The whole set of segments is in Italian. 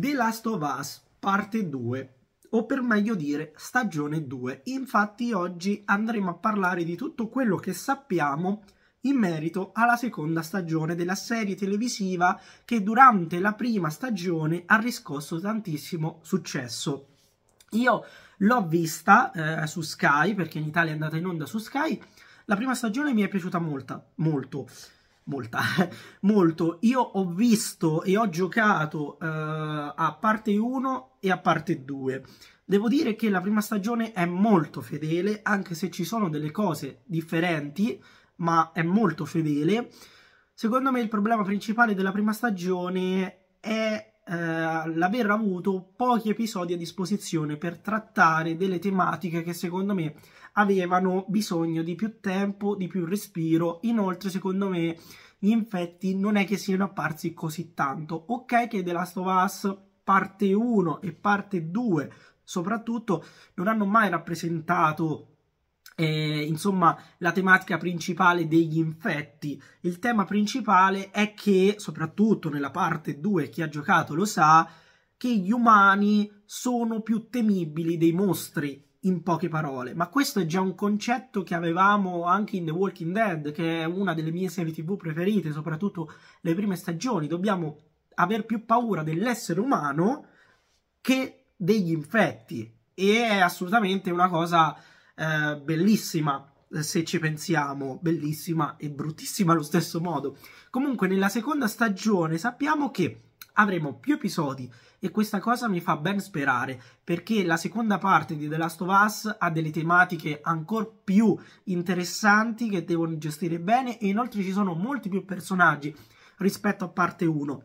The Last of Us parte 2 o per meglio dire stagione 2. Infatti oggi andremo a parlare di tutto quello che sappiamo in merito alla seconda stagione della serie televisiva che durante la prima stagione ha riscosso tantissimo successo. Io l'ho vista eh, su Sky perché in Italia è andata in onda su Sky. La prima stagione mi è piaciuta molta, molto molta, molto. Io ho visto e ho giocato uh, a parte 1 e a parte 2. Devo dire che la prima stagione è molto fedele, anche se ci sono delle cose differenti, ma è molto fedele. Secondo me il problema principale della prima stagione è uh, l'aver avuto pochi episodi a disposizione per trattare delle tematiche che secondo me avevano bisogno di più tempo, di più respiro. Inoltre, secondo me, gli infetti non è che siano apparsi così tanto. Ok che The Last of Us parte 1 e parte 2 soprattutto non hanno mai rappresentato eh, insomma, la tematica principale degli infetti. Il tema principale è che, soprattutto nella parte 2, chi ha giocato lo sa, che gli umani sono più temibili dei mostri in poche parole, ma questo è già un concetto che avevamo anche in The Walking Dead, che è una delle mie serie TV preferite, soprattutto le prime stagioni. Dobbiamo aver più paura dell'essere umano che degli infetti e è assolutamente una cosa eh, bellissima se ci pensiamo, bellissima e bruttissima allo stesso modo. Comunque nella seconda stagione sappiamo che avremo più episodi e questa cosa mi fa ben sperare perché la seconda parte di The Last of Us ha delle tematiche ancora più interessanti che devono gestire bene e inoltre ci sono molti più personaggi rispetto a parte 1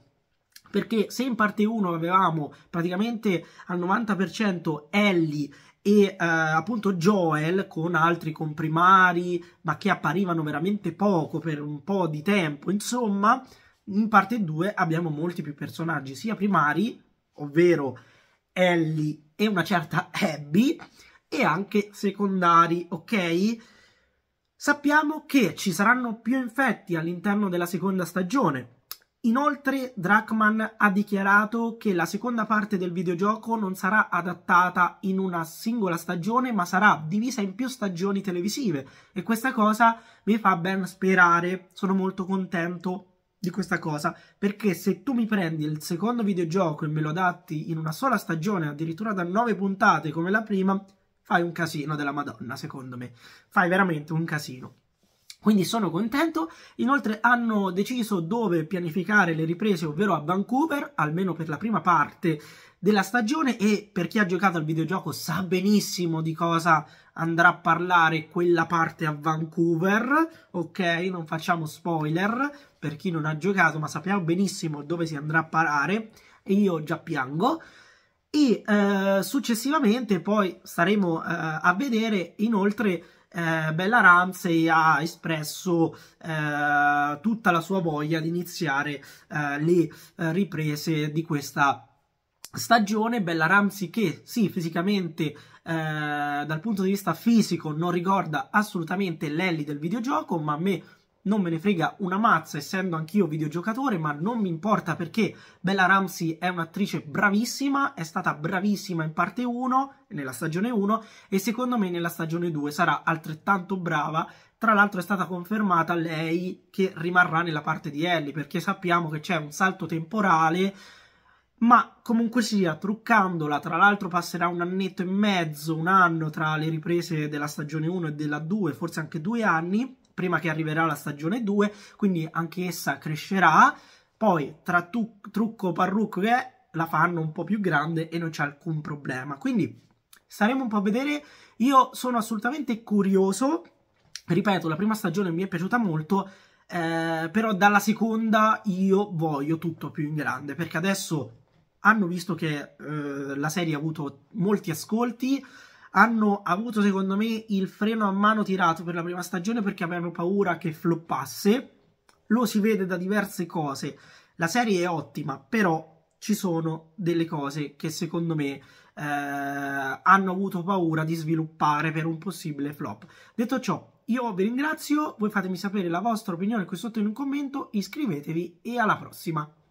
perché se in parte 1 avevamo praticamente al 90% Ellie e eh, appunto Joel con altri comprimari ma che apparivano veramente poco per un po' di tempo insomma in parte 2 abbiamo molti più personaggi, sia primari, ovvero Ellie e una certa Abby, e anche secondari, ok? Sappiamo che ci saranno più infetti all'interno della seconda stagione. Inoltre Drachman ha dichiarato che la seconda parte del videogioco non sarà adattata in una singola stagione ma sarà divisa in più stagioni televisive e questa cosa mi fa ben sperare, sono molto contento di questa cosa perché se tu mi prendi il secondo videogioco e me lo adatti in una sola stagione, addirittura da 9 puntate come la prima, fai un casino della Madonna, secondo me. Fai veramente un casino. Quindi sono contento. Inoltre hanno deciso dove pianificare le riprese, ovvero a Vancouver, almeno per la prima parte della stagione e per chi ha giocato al videogioco sa benissimo di cosa andrà a parlare quella parte a Vancouver, ok? Non facciamo spoiler per chi non ha giocato, ma sappiamo benissimo dove si andrà a parare e io già piango. E eh, successivamente poi staremo eh, a vedere inoltre eh, Bella Ramsey ha espresso eh, tutta la sua voglia di iniziare eh, le eh, riprese di questa stagione. Bella Ramsey che sì, fisicamente eh, dal punto di vista fisico non ricorda assolutamente Lelly del videogioco, ma a me non me ne frega una mazza essendo anch'io videogiocatore, ma non mi importa perché Bella Ramsey è un'attrice bravissima, è stata bravissima in parte 1, nella stagione 1 e secondo me nella stagione 2 sarà altrettanto brava. Tra l'altro è stata confermata lei che rimarrà nella parte di Ellie perché sappiamo che c'è un salto temporale ma comunque sia, truccandola, tra l'altro passerà un annetto e mezzo, un anno tra le riprese della stagione 1 e della 2, forse anche due anni, prima che arriverà la stagione 2, quindi anche essa crescerà. Poi tra tu, trucco, parrucco che è, la fanno un po' più grande e non c'è alcun problema. Quindi staremo un po' a vedere. Io sono assolutamente curioso. Ripeto, la prima stagione mi è piaciuta molto, eh, però dalla seconda io voglio tutto più in grande, perché adesso hanno visto che eh, la serie ha avuto molti ascolti, hanno avuto secondo me il freno a mano tirato per la prima stagione perché avevano paura che floppasse. Lo si vede da diverse cose. La serie è ottima, però ci sono delle cose che secondo me eh, hanno avuto paura di sviluppare per un possibile flop. Detto ciò, io vi ringrazio, voi fatemi sapere la vostra opinione qui sotto in un commento, iscrivetevi e alla prossima!